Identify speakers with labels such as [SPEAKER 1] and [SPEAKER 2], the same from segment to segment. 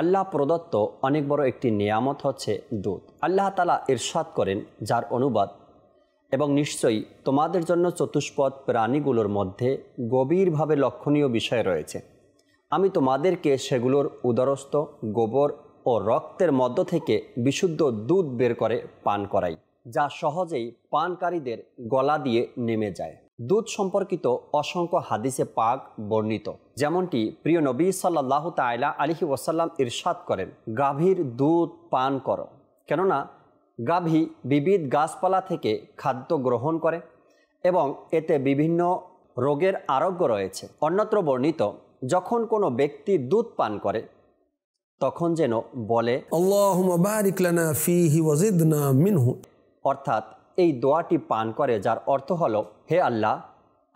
[SPEAKER 1] আল্লাহ প্রদত্ত অনেক বড় একটি নিয়ামত হচ্ছে দুধ আল্লাহ তালা ইরশাদ করেন যার অনুবাদ এবং নিশ্চয়ই তোমাদের জন্য চতুষ্পদ প্রাণীগুলোর মধ্যে গভীরভাবে লক্ষণীয় বিষয় রয়েছে আমি তোমাদেরকে সেগুলোর উদরস্থ গোবর ও রক্তের মধ্য থেকে বিশুদ্ধ দুধ বের করে পান করাই যা সহজেই পানকারীদের গলা দিয়ে নেমে যায় দুধ সম্পর্কিত অসংখ্য হাদিসে পাক বর্ণিত যেমনটি প্রিয় নবী সাল্লাহ তাইলা আলিহি ওয়াসাল্লাম ইরশাদ করেন গাভীর দুধ পান করো কেননা গাভী বিবিধ গাছপালা থেকে খাদ্য গ্রহণ করে এবং এতে বিভিন্ন রোগের আরোগ্য রয়েছে অন্যত্র বর্ণিত যখন কোনো ব্যক্তি দুধ পান করে তখন যেন বলে অর্থাৎ এই দোয়াটি পান করে যার অর্থ হলো হে আল্লাহ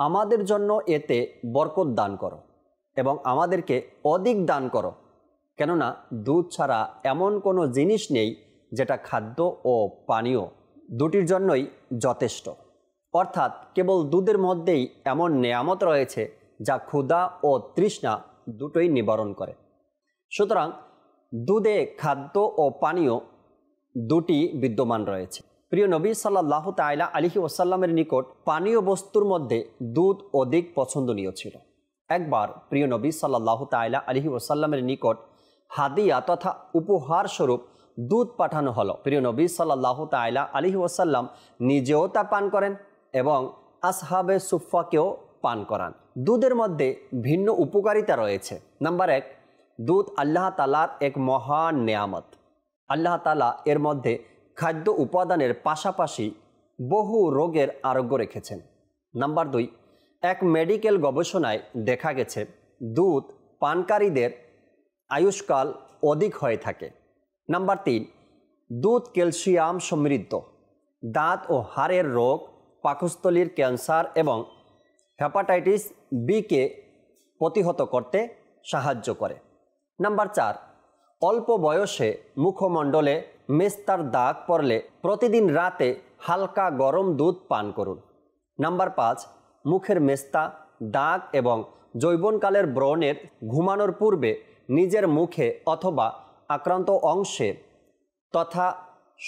[SPEAKER 1] আমাদের জন্য এতে বরকত দান করো এবং আমাদেরকে অধিক দান করো কেননা দুধ ছাড়া এমন কোনো জিনিস নেই যেটা খাদ্য ও পানীয় দুটির জন্যই যথেষ্ট অর্থাৎ কেবল দুধের মধ্যেই এমন নেয়ামত রয়েছে যা ক্ষুধা ও তৃষ্ণা দুটোই নিবারণ করে সুতরাং দুধে খাদ্য ও পানীয় দুটি বিদ্যমান রয়েছে প্রিয় নবী সাল্লাহ তাইলা আলিহি ওসাল্লামের নিকট পানীয় বস্তুর মধ্যে দুধ অধিক পছন্দনীয় ছিল একবার প্রিয় নবী সাল্লাহ তাইলা আলহি ওসাল্লামের নিকট হাদিয়া তথা উপহার স্বরূপ দুধ পাঠানো হলো প্রিয় নবী সাল্লাহ তাইলা আলহি ওসাল্লাম নিজেও তা পান করেন এবং আসহাবে সুফাকেও পান করান দুধের মধ্যে ভিন্ন উপকারিতা রয়েছে নাম্বার এক দুধ আল্লাহ তালার এক মহান নেয়ামত আল্লাহ তালা এর মধ্যে খাদ্য উপাদানের পাশাপাশি বহু রোগের আরোগ্য রেখেছেন নাম্বার দুই এক মেডিকেল গবেষণায় দেখা গেছে দুধ পানকারীদের আয়ুষ্কাল অধিক হয়ে থাকে নাম্বার তিন দুধ ক্যালসিয়াম সমৃদ্ধ দাঁত ও হাড়ের রোগ পাকস্থলীর ক্যান্সার এবং হেপাটাইটিস বিকে প্রতিহত করতে সাহায্য করে নাম্বার চার অল্প বয়সে মুখমণ্ডলে মেস্তার দাগ পড়লে প্রতিদিন রাতে হালকা গরম দুধ পান করুন নাম্বার পাঁচ মুখের মেস্তা দাগ এবং যৌবনকালের ব্রণের ঘুমানোর পূর্বে নিজের মুখে অথবা আক্রান্ত অংশে তথা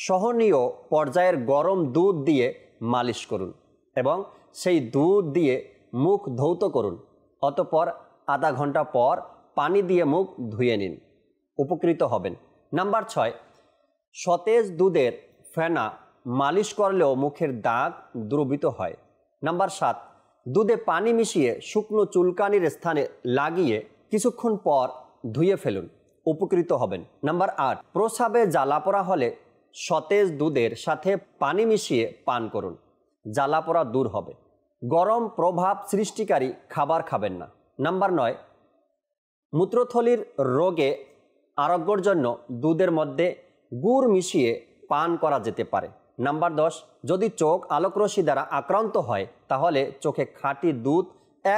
[SPEAKER 1] সহনীয় পর্যায়ের গরম দুধ দিয়ে মালিশ করুন এবং সেই দুধ দিয়ে মুখ ধৌত করুন অতপর আধা ঘন্টা পর পানি দিয়ে মুখ ধুয়ে নিন উপকৃত হবেন নাম্বার ছয় সতেজ দুধের ফেনা মালিশ করলেও মুখের দাগ দ্রবিত হয় নাম্বার সাত দুধে পানি মিশিয়ে শুকনো চুলকানির স্থানে লাগিয়ে কিছুক্ষণ পর ধুয়ে ফেলুন উপকৃত হবেন নাম্বার আট প্রসাবে জ্বালাপোড়া হলে সতেজ দুধের সাথে পানি মিশিয়ে পান করুন জ্বালাপোড়া দূর হবে গরম প্রভাব সৃষ্টিকারী খাবার খাবেন না নাম্বার নয় মূত্রথলির রোগে আরোগ্যর জন্য দুধের মধ্যে গুড় মিশিয়ে পান করা যেতে পারে নাম্বার দশ যদি চোখ আলোকরশ্মি দ্বারা আক্রান্ত হয় তাহলে চোখে খাঁটি দুধ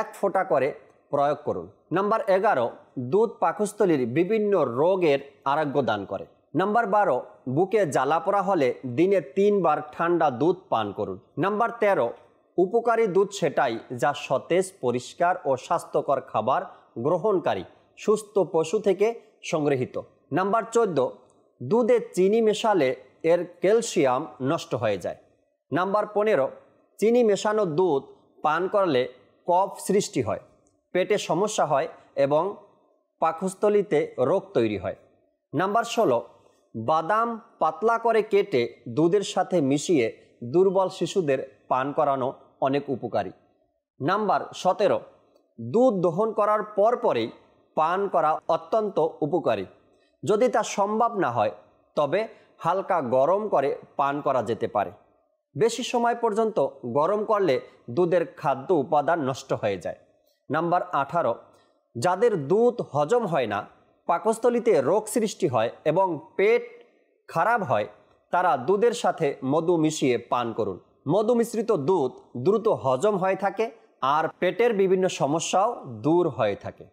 [SPEAKER 1] এক ফোঁটা করে প্রয়োগ করুন নাম্বার এগারো দুধ পাকস্থলীর বিভিন্ন রোগের আরোগ্য দান করে নাম্বার বারো বুকে জ্বালা পড়া হলে দিনে তিনবার ঠান্ডা দুধ পান করুন নাম্বার তেরো উপকারী দুধ সেটাই যা সতেজ পরিষ্কার ও স্বাস্থ্যকর খাবার গ্রহণকারী সুস্থ পশু থেকে সংগৃহীত নাম্বার চোদ্দ দুধে চিনি মেশালে এর ক্যালসিয়াম নষ্ট হয়ে যায় নাম্বার পনেরো চিনি মেশানো দুধ পান করলে কফ সৃষ্টি হয় পেটে সমস্যা হয় এবং পাকস্থলিতে রোগ তৈরি হয় নাম্বার ষোলো বাদাম পাতলা করে কেটে দুধের সাথে মিশিয়ে দুর্বল শিশুদের পান করানো অনেক উপকারী নাম্বার সতেরো দুধ দহন করার পরপরেই পান করা অত্যন্ত উপকারী যদি তা সম্ভব না হয় তবে হালকা গরম করে পান করা যেতে পারে বেশি সময় পর্যন্ত গরম করলে দুধের খাদ্য উপাদান নষ্ট হয়ে যায় নাম্বার আঠারো যাদের দুধ হজম হয় না পাকস্থলিতে রোগ সৃষ্টি হয় এবং পেট খারাপ হয় তারা দুধের সাথে মধু মিশিয়ে পান করুন মধু মিশ্রিত দুধ দ্রুত হজম হয়ে থাকে আর পেটের বিভিন্ন সমস্যাও দূর হয়ে থাকে